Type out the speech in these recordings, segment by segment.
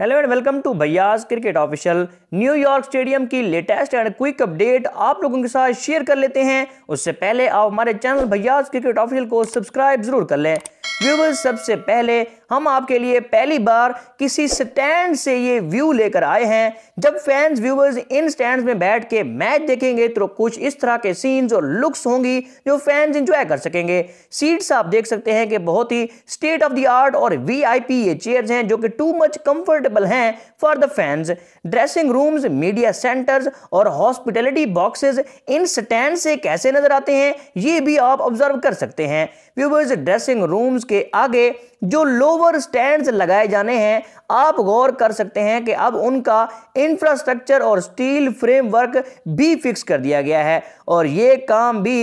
Hello and welcome to भैयाज cricket official New York stadium की latest and quick update आप लोगों के साथ शेयर कर लेते हैं उससे पहले आप हमारे चैनल भैयाज क्रिकेट ऑफिशियल को सब्सक्राइब जरूर कर लें व्यूवर्स सबसे पहले हम आपके लिए पहली बार किसी स्टैंड से ये व्यू लेकर आए हैं जब फैंस व्यूवर्स इन स्टैंड में बैठ के मैच देखेंगे तो कुछ इस तरह के सीन्स और लुक्स होंगी जो फैंस इंजॉय कर सकेंगे सीट्स आप देख सकते हैं कि बहुत ही स्टेट ऑफ द आर्ट और वी ये चेयर्स हैं जो कि टू मच कंफर्टेबल हैं for the fans dressing rooms media centres और हॉस्पिटलिटी बॉक्सेज इन स्टैंड से कैसे नजर आते हैं ये भी आप ऑब्जर्व कर सकते हैं व्यूवर्स ड्रेसिंग रूम्स के आगे जो लो ओवर स्टैंड लगाए जाने हैं आप गौर कर सकते हैं कि अब उनका इंफ्रास्ट्रक्चर और स्टील फ्रेमवर्क भी फिक्स कर दिया गया है और ये काम भी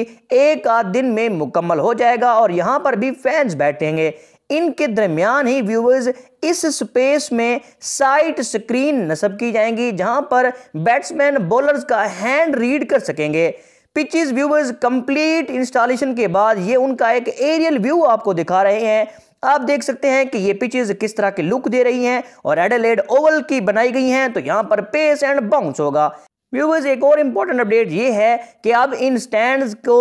एक आध दिन में मुकम्मल हो जाएगा और यहाँ पर भी फैंस बैठेंगे इनके दरमियान ही व्यूवर्स इस स्पेस में साइट स्क्रीन नसब की जाएंगी जहां पर बैट्समैन बॉलर्स का हैंड रीड कर सकेंगे पिचेस व्यूवर्स कंप्लीट इंस्टॉलेशन के बाद ये उनका एक एरियल व्यू आपको दिखा रहे हैं आप देख सकते हैं कि ये पिचेज किस तरह के लुक दे रही हैं और एडलेड ओवल की बनाई गई हैं तो यहां पर पेस एंड बाउंस होगा व्यूवर्स एक और इम्पॉर्टेंट अपडेट ये है कि अब इन स्टैंड्स को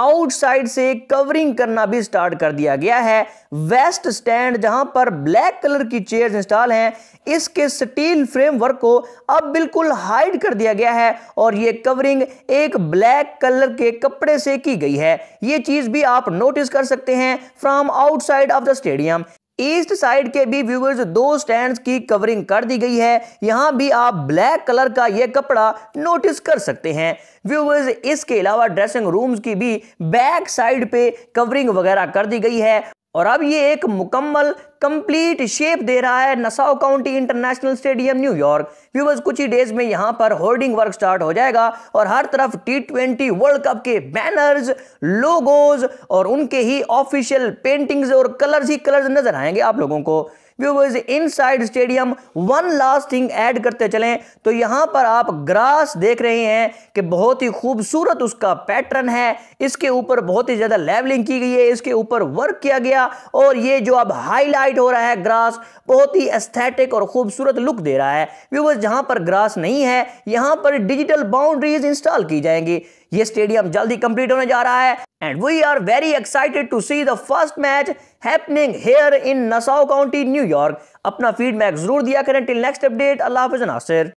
आउटसाइड से कवरिंग करना भी स्टार्ट कर दिया गया है वेस्ट स्टैंड जहां पर ब्लैक कलर की चेयर्स इंस्टॉल हैं इसके स्टील फ्रेमवर्क को अब बिल्कुल हाइड कर दिया गया है और ये कवरिंग एक ब्लैक कलर के कपड़े से की गई है ये चीज भी आप नोटिस कर सकते हैं from outside of the stadium east side के भी व्यूवर्स दो स्टैंड की कवरिंग कर दी गई है यहां भी आप ब्लैक कलर का यह कपड़ा नोटिस कर सकते हैं व्यूवर्स इसके अलावा ड्रेसिंग रूम्स की भी बैक साइड पे कवरिंग वगैरह कर दी गई है और अब ये एक मुकम्मल कंप्लीट शेप दे रहा है Nassau county international stadium New York viewers कुछ ही डेज में यहां पर होर्डिंग वर्क स्टार्ट हो जाएगा और हर तरफ टी ट्वेंटी वर्ल्ड कप के बैनर्स लोगोज और उनके ही ऑफिशियल पेंटिंग्स और कलर्स ही कलर्स नजर आएंगे आप लोगों को viewers inside stadium one last thing add करते चलें तो यहाँ पर आप ग्रास देख रहे हैं कि बहुत ही खूबसूरत उसका पैटर्न है इसके ऊपर बहुत ही ज़्यादा लेवलिंग की गई है इसके ऊपर वर्क किया गया और ये जो अब हाईलाइट हो रहा है ग्रास बहुत ही एस्थेटिक और खूबसूरत लुक दे रहा है व्यूवर्स जहाँ पर ग्रास नहीं है यहाँ पर डिजिटल बाउंड्रीज इंस्टॉल की जाएंगी ये स्टेडियम जल्दी कंप्लीट होने जा रहा है And we are very excited to see the first match happening here in Nassau County, New York. अपना फीडबैक जरूर दिया करें Till next update, Allah Hafiz, Nasir.